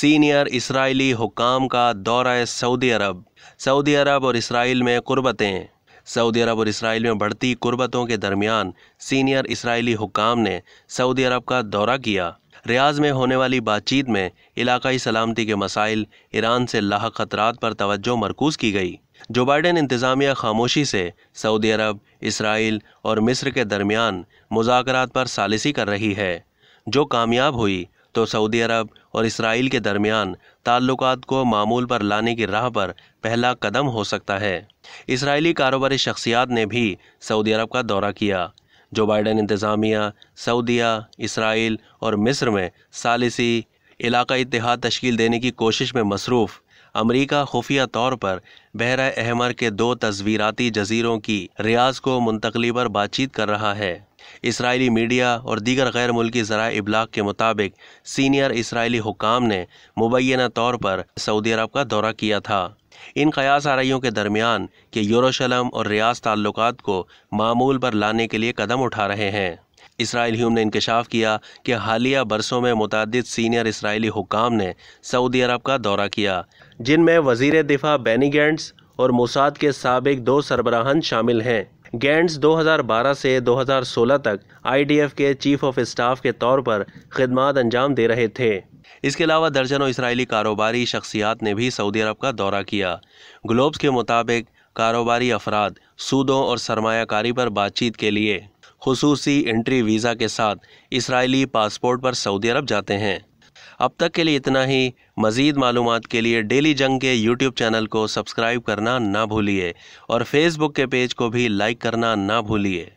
senior Israeli हुकाम का दौरा सऊदी अरब सऊदी अरब और इसराइल में कुर्बतें सऊदी अरब और इसराइल में बढ़ती कुर्बतों के दरमियान सीनियर इसराइली हुकाम ने सऊदी अरब का दौरा किया रियाज में होने वाली बातचीत में इलाकई सलामती के मसाइल ईरान से लाह खतरात पर तवज्जो मरकूज़ की गई जो बाइडन इंतज़ामिया खामोशी से सऊदी अरब इसराइल और मिस्र के दरमियान मुजाकर पर सालिसी कर रही है जो कामयाब हुई तो सऊदी अरब और इसराइल के दरमियान ताल्लुक को मामूल पर लाने की राह पर पहला कदम हो सकता है इसराइली कारोबारी शख्सियात ने भी सऊदी अरब का दौरा किया जो बाइडन इंतज़ामिया सऊदिया इसराइल और मिस्र में सालसी इलाका इतिहाद तश्ल देने की कोशिश में मसरूफ़ अमरीका खुफिया तौर पर बहरा अहमर के दो तस्वीराती जजीरों की रियाज को मुंतकली पर बातचीत कर रहा है इसराइली मीडिया और दीगर गैर मुल्की ज़रा इबलाग के मुताबिक सीनियर इसराइली हुकाम ने मुबैना तौर पर सऊदी अरब का दौरा किया था इन कयास आरइयों के दरमियान के यूरोशलम और रियाज ताल्लुक को मामूल पर लाने के लिए कदम उठा रहे हैं इसराइल ह्यूम ने इंकशाफ किया कि हालिया बरसों में मुतद सीनियर इसराइली हुकाम ने सऊदी अरब का दौरा किया जिनमें वजीर दिफा बैनीगेंट्स और मुसाद के सबक दो सरबराहन शामिल हैं गेंड्स 2012 से 2016 तक आईडीएफ के चीफ ऑफ स्टाफ के तौर पर खदमात अंजाम दे रहे थे इसके अलावा दर्जनों इसराइली कारोबारी शख्सियात ने भी सऊदी अरब का दौरा किया ग्लोब्स के मुताबिक कारोबारी अफराद सूदों और सरमाकारी पर बातचीत के लिए खसूसी एंट्री वीज़ा के साथ इसराइली पासपोर्ट पर सऊदी अरब जाते हैं अब तक के लिए इतना ही मज़ीद मालूम के लिए डेली जंग के यूट्यूब चैनल को सब्सक्राइब करना ना भूलिए और फेसबुक के पेज को भी लाइक करना ना भूलिए